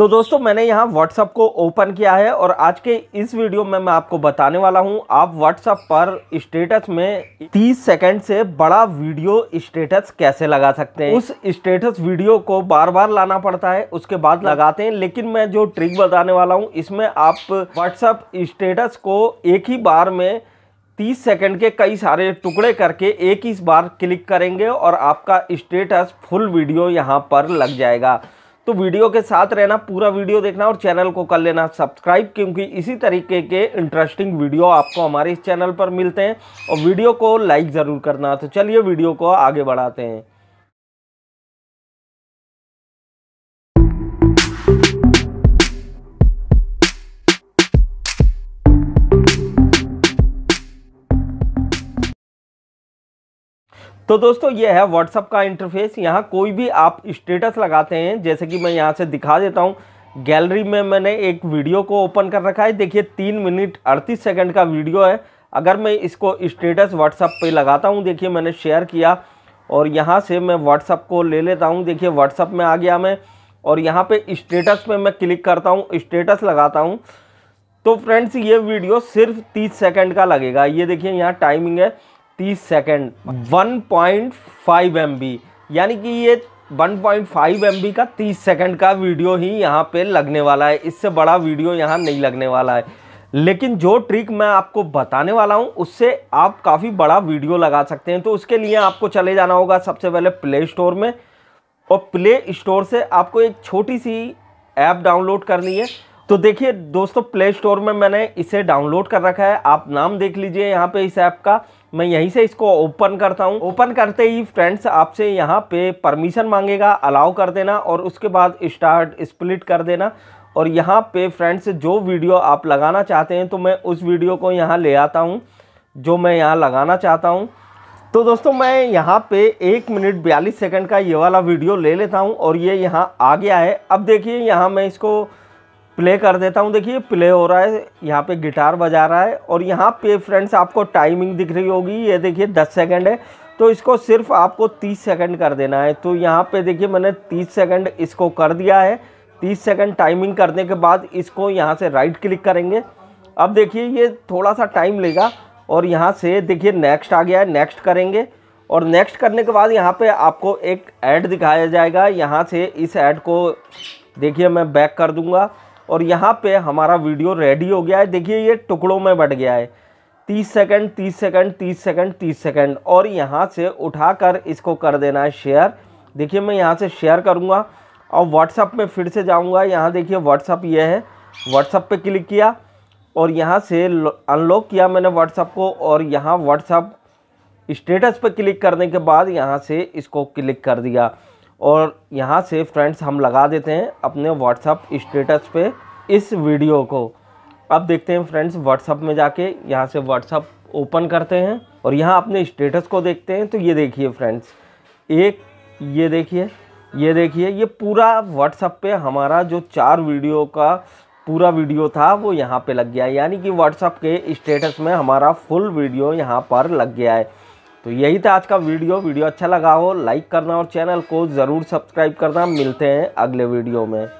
तो दोस्तों मैंने यहाँ WhatsApp को ओपन किया है और आज के इस वीडियो में मैं आपको बताने वाला हूँ आप WhatsApp पर स्टेटस में 30 सेकंड से बड़ा वीडियो स्टेटस कैसे लगा सकते हैं उस स्टेटस वीडियो को बार बार लाना पड़ता है उसके बाद लगाते हैं लेकिन मैं जो ट्रिक बताने वाला हूँ इसमें आप व्हाट्सअप स्टेटस को एक ही बार में 30 सेकंड के कई सारे टुकड़े करके एक ही बार क्लिक करेंगे और आपका स्टेटस फुल वीडियो यहाँ पर लग जाएगा तो वीडियो के साथ रहना पूरा वीडियो देखना और चैनल को कर लेना सब्सक्राइब क्योंकि इसी तरीके के इंटरेस्टिंग वीडियो आपको हमारे इस चैनल पर मिलते हैं और वीडियो को लाइक ज़रूर करना तो चलिए वीडियो को आगे बढ़ाते हैं तो दोस्तों ये है व्हाट्सअप का इंटरफेस यहाँ कोई भी आप स्टेटस लगाते हैं जैसे कि मैं यहाँ से दिखा देता हूँ गैलरी में मैंने एक वीडियो को ओपन कर रखा है देखिए तीन मिनट अड़तीस सेकंड का वीडियो है अगर मैं इसको स्टेटस व्हाट्सअप पे लगाता हूँ देखिए मैंने शेयर किया और यहाँ से मैं व्हाट्सअप को ले लेता हूँ देखिए व्हाट्सअप में आ गया मैं और यहाँ पर स्टेटस पर मैं क्लिक करता हूँ स्टेटस लगाता हूँ तो फ्रेंड्स ये वीडियो सिर्फ तीस सेकेंड का लगेगा ये देखिए यहाँ टाइमिंग है 30 second one point five M B यानी कि ये one point five M B का तीस सेकेंड का वीडियो ही यहाँ पे लगने वाला है इससे बड़ा वीडियो यहाँ नहीं लगने वाला है लेकिन जो ट्रिक मैं आपको बताने वाला हूँ उससे आप काफ़ी बड़ा वीडियो लगा सकते हैं तो उसके लिए आपको चले जाना होगा सबसे पहले प्ले स्टोर में और प्ले स्टोर से आपको एक छोटी सी ऐप डाउनलोड करनी है तो देखिए दोस्तों प्ले स्टोर में मैंने इसे डाउनलोड कर रखा है आप नाम देख लीजिए यहाँ पे इस ऐप का मैं यहीं से इसको ओपन करता हूँ ओपन करते ही फ्रेंड्स आपसे यहाँ पे परमिशन मांगेगा अलाउ कर देना और उसके बाद स्टार्ट स्प्लिट कर देना और यहाँ पे फ्रेंड्स जो वीडियो आप लगाना चाहते हैं तो मैं उस वीडियो को यहाँ ले आता हूँ जो मैं यहाँ लगाना चाहता हूँ तो दोस्तों मैं यहाँ पे एक मिनट बयालीस सेकंड का ये वाला वीडियो ले लेता हूँ और ये यहाँ आ गया है अब देखिए यहाँ मैं इसको प्ले कर देता हूँ देखिए प्ले हो रहा है यहाँ पे गिटार बजा रहा है और यहाँ पे फ्रेंड्स आपको टाइमिंग दिख रही होगी ये देखिए 10 सेकंड है तो इसको सिर्फ आपको 30 सेकंड कर देना है तो यहाँ पे देखिए मैंने 30 सेकंड इसको कर दिया है 30 सेकंड टाइमिंग करने के बाद इसको यहाँ से राइट क्लिक करेंगे अब देखिए ये थोड़ा सा टाइम लेगा और यहाँ से देखिए नेक्स्ट आ गया है नेक्स्ट करेंगे और नेक्स्ट करने के बाद यहाँ पे आपको एक ऐड दिखाया जाएगा यहाँ से इस ऐड को देखिए मैं बैक कर दूँगा और यहाँ पे हमारा वीडियो रेडी हो गया है देखिए ये टुकड़ों में बट गया है तीस सेकंड तीस सेकंड तीस सेकंड तीस सेकंड और यहाँ से उठाकर इसको कर देना है शेयर देखिए मैं यहाँ से शेयर करूँगा और व्हाट्सअप में फिर से जाऊँगा यहाँ देखिए व्हाट्सअप ये है व्हाट्सअप पर क्लिक किया और यहाँ से अनलॉक किया मैंने व्हाट्सअप को और यहाँ व्हाट्सअप स्टेटस पर क्लिक करने के बाद यहाँ से इसको क्लिक कर दिया और यहाँ से फ्रेंड्स हम लगा देते हैं अपने व्हाट्सअप स्टेटस पे इस वीडियो को अब देखते हैं फ्रेंड्स व्हाट्सअप में जाके यहाँ से व्हाट्सअप ओपन करते हैं और यहाँ अपने स्टेटस को देखते हैं तो ये देखिए फ्रेंड्स एक ये देखिए ये देखिए ये पूरा व्हाट्सअप पे हमारा जो चार वीडियो का पूरा वीडियो था वो यहाँ पे लग गया है यानी कि व्हाट्सअप के स्टेटस में हमारा फुल वीडियो यहाँ पर लग गया है तो यही था आज का वीडियो वीडियो अच्छा लगा हो लाइक करना और चैनल को ज़रूर सब्सक्राइब करना मिलते हैं अगले वीडियो में